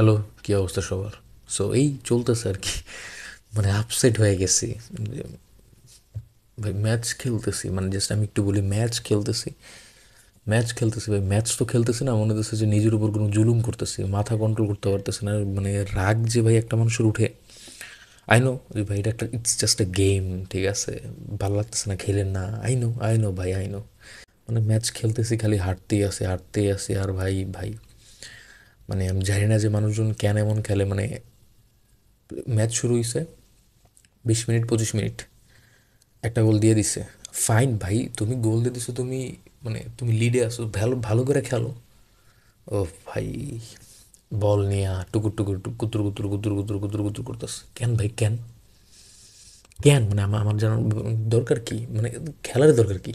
hello কী অবস্থা সবার so এই চলতেছে আর কি মানে আপসেট হয়ে গেছি ভাই ম্যাচ খেলতেছি মানে জাস্ট আমি একটু বলি ম্যাচ খেলতেছি ম্যাচ খেলতেছি ভাই ম্যাচ তো খেলতেছি না মনে হচ্ছে যে নিজের উপর কোনো জুলুম করতেছি মাথা কন্ট্রোল করতে পারতেছি না মানে রাগ যে ভাই একটা মানুষের উঠে আই নো যে ভাই এটা একটা ইটস জাস্ট এ গেম ঠিক আছে ভালো লাগতেছে না খেলেন না আই নো আই নো ভাই আই নো মানে ম্যাচ খেলতেছি খালি হাঁটতেই আসে হাঁটতেই আসে আর ভাই ভাই মানে আমি জানি না যে মানুষজন কেন এমন খেলে মানে ম্যাচ শুরু হয়েছে বিশ মিনিট পঁচিশ মিনিট একটা গোল দিয়ে দিছে ফাইন ভাই তুমি গোল দিয়ে দিছো তুমি মানে তুমি লিডে আসো ভালো ভালো করে খেলো ও ভাই বল নিয়ে টুকুর টুকুর কুতুর কুতুর কুতুর কুতুর কুতুর কুতুর করতেছে কেন ভাই কেন কেন মানে আমার জানার দরকার কি মানে খেলার দরকার কি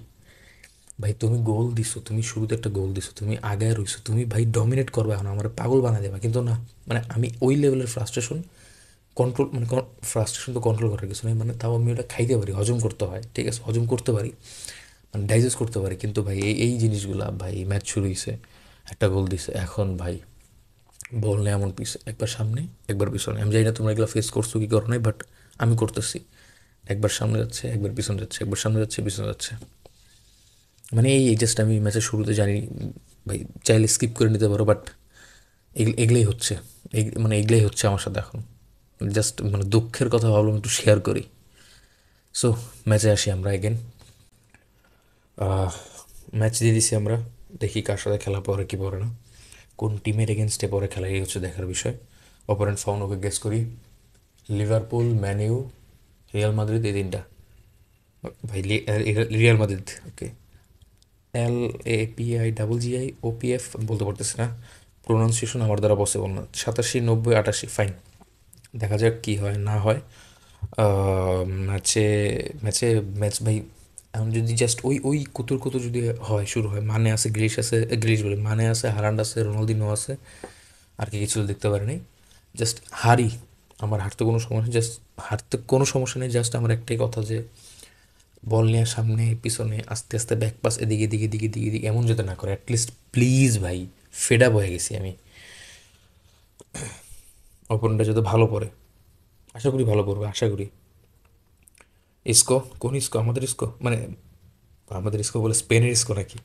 ভাই তুমি গোল দিছো তুমি শুরুতে একটা গোল দিছো তুমি আগায় রইছো তুমি ভাই ডমিনেট করবে এখন আমার পাগল বানাই দেবা কিন্তু না মানে আমি ওই লেভেলের ফ্রাস্ট্রেশন কন্ট্রোল মানে ফ্রাস্ট্রেশন তো কন্ট্রোল করার কিছু নেই মানে তাও আমি ওটা খাইতে পারি হজম করতে হয় ঠিক আছে হজম করতে পারি মানে ডাইজেস্ট করতে পারি কিন্তু ভাই এই এই জিনিসগুলো ভাই ম্যাচ শুরু হয়েছে একটা গোল দিছে এখন ভাই বল নেই এমন পিস একবার সামনে একবার পিছনে আমি জানি না তোমরা এগুলো ফেস করছো কি করো নাই বাট আমি করতেছি একবার সামনে যাচ্ছে একবার পিছনে যাচ্ছে একবার সামনে যাচ্ছে পিছনে যাচ্ছে মানে এই জাস্ট আমি ম্যাচের শুরুতে জানি ভাই চাইলে স্কিপ করে নিতে পারো বাট এগুলোই হচ্ছে মানে এগুলোই হচ্ছে আমার সাথে এখন জাস্ট মানে দুঃখের কথা ভাবলাম একটু শেয়ার করি সো ম্যাচে আসি আমরা এগেন ম্যাচ দিয়ে দিছি আমরা দেখি কার সাথে খেলা পরে কি পরে না কোন টিমের এগেনস্টে পরে খেলা এই হচ্ছে দেখার বিষয় অপারেন্ট ফাউন ওকে গেস করি লিভারপুল ম্যানিউ রিয়াল মাদ্রিদ এই তিনটা ভাই রিয়াল মাদ্রিদ okay L A P I double G I O P F বলতে পারতেছি না প্রোনাউন্সিয়েশন আমার দ্বারা পসিবল না সাতাশি নব্বই আটাশি ফাইন দেখা যাক কী হয় না হয় ম্যাচে ম্যাচে ম্যাচ ভাই এখন যদি জাস্ট ওই ওই কুতুর কুতুর যদি হয় শুরু হয় মানে আছে গ্রিস আছে গ্রিস বলে মানে আছে হারান্ড আছে রোনালদিনো আছে আর কি কিছু দেখতে পারিনি জাস্ট হারি আমার হারতে কোনো সমস্যা জাস্ট হারতে কোনো সমস্যা নেই জাস্ট আমার একটাই কথা যে বল নেওয়ার সামনে পিছনে আস্তে আস্তে ব্যাক পাস এদিকে এদিকে এদিকে এদিকে এদিকে এমন যাতে না করে অ্যাটলিস্ট প্লিজ ভাই ফেড আপ হয়ে গেছি আমি অপরটা যাতে ভালো পড়ে আশা করি ভালো পড়বে আশা করি ইস্কো কোন ইস্কো আমাদের ইস্কো মানে আমাদের ইস্কো বলে স্পেনের ইস্কো নাকি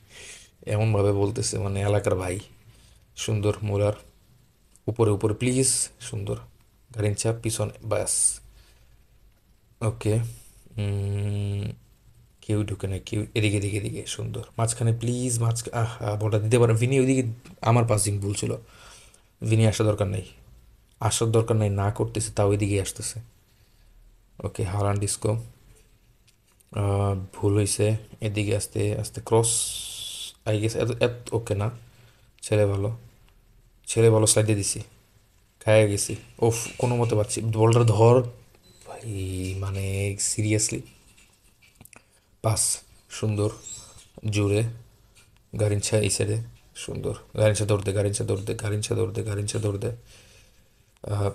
এমনভাবে বলতেছে মানে এলাকার ভাই সুন্দর মোলার উপরে উপরে প্লিজ সুন্দর গাড়ি চাপ পিছনে ব্যাস ওকে কেউ ঢুকে না কেউ এদিকে এদিকে এদিকে সুন্দর মাঝখানে প্লিজ মাঝ আহ বলটা দিতে পারে ভিনি ওইদিকে আমার পাসিং ভুল ছিল ভিনি আসা দরকার নেই আসার দরকার নেই না করতেছে তাও এদিকে আসতেছে ওকে হারান ডিস্কো ভুল হয়েছে এদিকে আস্তে আস্তে ক্রস আই গেছে এত এত ওকে না ছেলে ভালো ছেলে ভালো সাইডে দিছি খাইয়ে গেছি ওফ কোনো মতে পারছি বলটা ধর ভাই মানে সিরিয়াসলি পাস সুন্দর জুড়ে গারিনছা এই সাইডে সুন্দর গারিনছা দৌড় দে গারিনছা দৌড় দে গারিনছা দৌড় দে গারিনছা দৌড় দে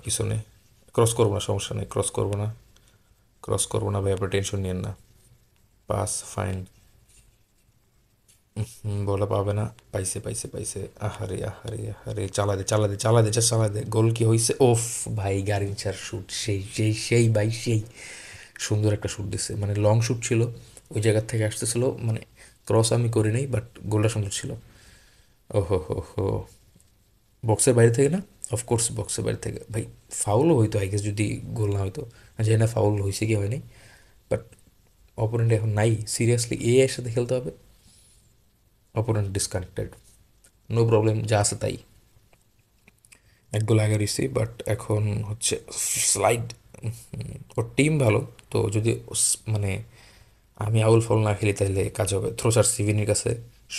পিছনে ক্রস করবো না সমস্যা নেই ক্রস করবো না ক্রস করবো না ভাই আপনি টেনশন নিয়েন না পাস ফাইন বলা পাবে না পাইছে পাইছে পাইছে আহারে আহারে আহারে চালা দে চালা দে চালা দে যা চালা দে গোল কি হয়েছে ওফ ভাই গারিনছার শ্যুট সেই সেই সেই ভাই সেই সুন্দর একটা শ্যুট দিছে মানে লং শ্যুট ছিল ওই জায়গার থেকে আসতেছিলো মানে ক্রস আমি করি নাই বাট গোলটা সুন্দর ছিল ওহো হো হো বক্সের বাইরে থেকে না অফকোর্স বক্সের বাইরে থেকে ভাই ফাউলও হইতো আই গেস যদি গোল না হইতো জানি না ফাউল হয়েছে কি হয়নি বাট অপোনেন্ট এখন নাই সিরিয়াসলি এ এর সাথে খেলতে হবে অপোনেন্ট ডিসকানেক্টেড নো প্রবলেম যা আছে তাই এক গোল আগে রয়েছি বাট এখন হচ্ছে স্লাইড ওর টিম ভালো তো যদি মানে আমি আউল ফল না খেলি তাহলে কাজ হবে থ্রোসার সিভিনের কাছে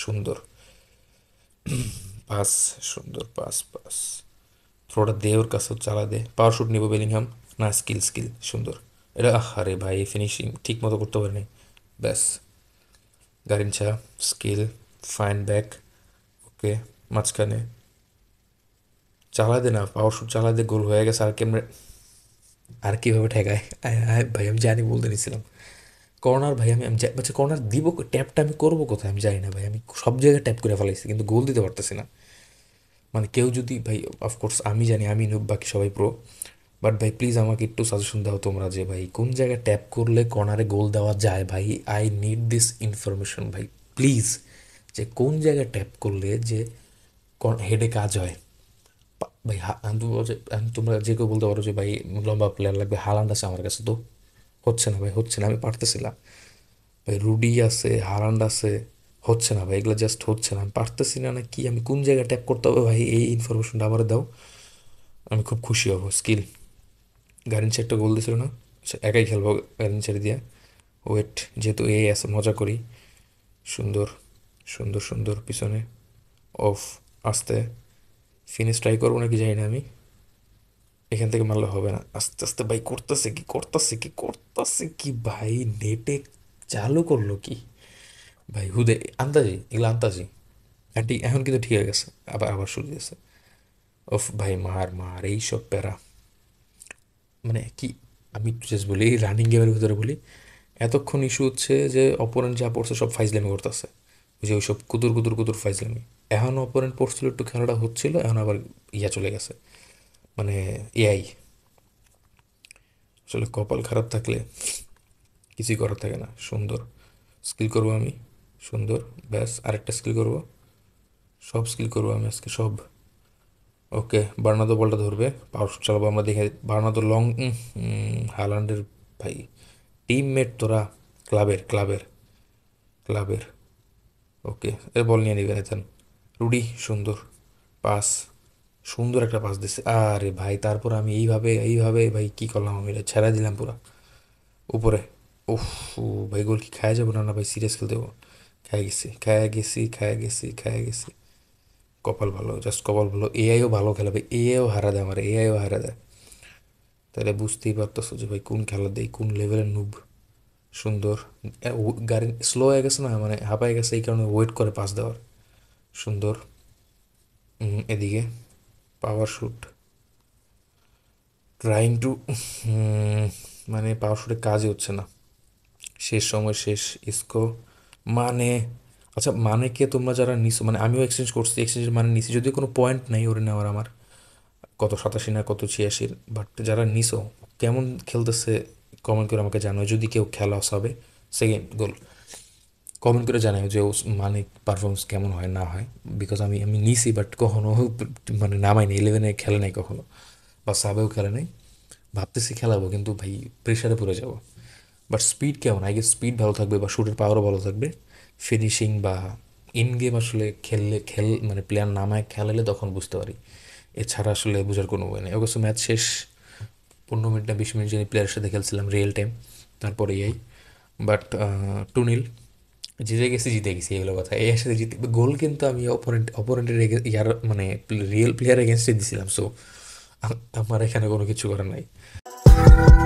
সুন্দর পাস সুন্দর পাস পাস থ্রোটা দে ওর কাছে চালা দে পাওয়ার শুট নিব বেলিংহাম না স্কিল স্কিল সুন্দর এটা আরে ভাই ফিনিশিং ঠিক মতো করতে পারিনি ব্যাস Garrincha skill fine back okay মাঝখানে চালা দে না পাওয়ার শুট চালা দে গোল হয়ে গেছে আর কেমন আর কীভাবে ঠেকায় ভাই আমি জানি বলতে নিছিলাম কর্নার ভাই আমি আমি আচ্ছা কর্নার দিব ট্যাপটা আমি করবো কোথায় আমি জানি না ভাই আমি সব জায়গায় ট্যাপ করে ফেলাইছি কিন্তু গোল দিতে পারতেছি না মানে কেউ যদি ভাই অফকোর্স আমি জানি আমি নুব বাকি সবাই প্রো বাট ভাই প্লিজ আমাকে একটু সাজেশন দাও তোমরা যে ভাই কোন জায়গায় ট্যাপ করলে কর্নারে গোল দেওয়া যায় ভাই আই নিড দিস ইনফরমেশন ভাই প্লিজ যে কোন জায়গায় ট্যাপ করলে যে হেডে কাজ হয় ভাই তোমরা যে কেউ বলতে পারো যে ভাই লম্বা প্লেয়ার লাগবে হালান্ড আছে আমার কাছে তো হচ্ছে না ভাই হচ্ছে না আমি পারতেছি না ভাই রুডি আছে হারান্ড আছে হচ্ছে না ভাই এগুলো জাস্ট হচ্ছে না আমি পারতেছি না না কি আমি কোন জায়গায় ট্যাপ করতে হবে ভাই এই ইনফরমেশনটা আমার দাও আমি খুব খুশি হব স্কিল গার্ডেন চারটা গোল দিয়েছিল না আচ্ছা, একাই খেলবো গার্ডেন চারি দিয়ে ওয়েট যেহেতু এ আছে মজা করি সুন্দর সুন্দর সুন্দর পিছনে অফ আসতে ফিনিশ ট্রাই করবো নাকি জানি না আমি এখান থেকে মারলে হবে না আস্তে আস্তে ভাই করতেছে কি করতেছে কি করতেছে কি ভাই নেটে চালু করলো কি ভাই হুদে আন্দাজি এগুলো আন্দাজি ঠিক এখন কিন্তু ঠিক হয়ে গেছে আবার আবার শুরু গেছে ওফ ভাই মার মার এইসব প্যারা মানে কি আমি জাস্ট বলি রানিং গেমের ভিতরে বলি এতক্ষণ ইস্যু হচ্ছে যে অপোনেন্ট যা পড়ছে সব ফাইজলামি করতেছে যে ওই সব কুতুর কুতুর কুতুর ফাইজলামি এখন অপরেন্ট পড়ছিল একটু খেলাটা হচ্ছিল এখন আবার ইয়া চলে গেছে মানে এআই আসলে কপাল খারাপ থাকলে কিছুই করার থাকে না সুন্দর স্কিল করব আমি সুন্দর ব্যাস আরেকটা স্কিল করব সব স্কিল করব আমি আজকে সব ওকে বার্নাদো বলটা ধরবে পাওয়ার শুট চালাবো আমরা দেখে বার্নাদো লং হালান্ডের ভাই টিমমেট তোরা ক্লাবের ক্লাবের ক্লাবের ওকে এর বল নিয়ে নেবেন রুডি সুন্দর পাস সুন্দর একটা পাস দিছে আরে ভাই তারপর আমি এইভাবে এইভাবে ভাই কী করলাম আমি এটা ছেড়া দিলাম পুরো উপরে উফ ভাই গোল কি খায়া যাবো না না ভাই সিরিয়াস খেলতে যাবো খায়া গেছি খায়া গেছি খায়া গেছি খায়া গেছি কপাল ভালো জাস্ট কপাল ভালো এআইও ভালো খেলা ভাই এআইও হারা দেয় আমার এআইও হারা দেয় তাহলে বুঝতেই পারতেছো যে ভাই কোন খেলা দেয় কোন লেভেলের নুব সুন্দর গাড়ি স্লো হয়ে গেছে না মানে হাঁপায় গেছে এই কারণে ওয়েট করে পাস দেওয়ার সুন্দর এদিকে পাওয়ার শ্যুট ট্রাইং টু মানে পাওয়ার শ্যুটে কাজই হচ্ছে না শেষ সময় শেষ ইসকো মানে আচ্ছা মানে কে তোমরা যারা নিছো মানে আমিও এক্সচেঞ্জ করছি এক্সচেঞ্জের মানে নিছি যদিও কোনো পয়েন্ট নেই ওরে নেওয়ার আমার কত সাতাশি না কত ছিয়াশির বাট যারা নিছো কেমন খেলতেছে কমেন্ট করে আমাকে জানো যদি কেউ খেলা হবে সেকেন্ড গোল কমেন্ট করে জানাই যে মানে পারফরমেন্স কেমন হয় না হয় বিকজ আমি আমি নিছি বাট কখনো মানে নামাই নাই ইলেভেনে খেলে নাই কখনো বা সাবেও খেলে নাই ভাবতেছি খেলাবো কিন্তু ভাই প্রেশারে পড়ে যাবো বাট স্পিড কেমন আগে স্পিড ভালো থাকবে বা শুটের পাওয়ারও ভালো থাকবে ফিনিশিং বা ইন গেম আসলে খেললে খেল মানে প্লেয়ার নামায় খেলালে তখন বুঝতে পারি এছাড়া আসলে বোঝার কোনো উপায় নেই অবশ্য ম্যাচ শেষ পনেরো মিনিট না বিশ মিনিট যিনি প্লেয়ারের সাথে খেলছিলাম রিয়েল টাইম তারপরে এই বাট টুনিল জিতে গেছি জিতে গেছি এগুলো কথা এই সাথে জিতে গোল কিন্তু আমি অপোনেন্ট অপোনেন্টের ইয়ার মানে রিয়েল প্লেয়ার এগেনস্টে দিছিলাম সো আমার এখানে কোনো কিছু করার নাই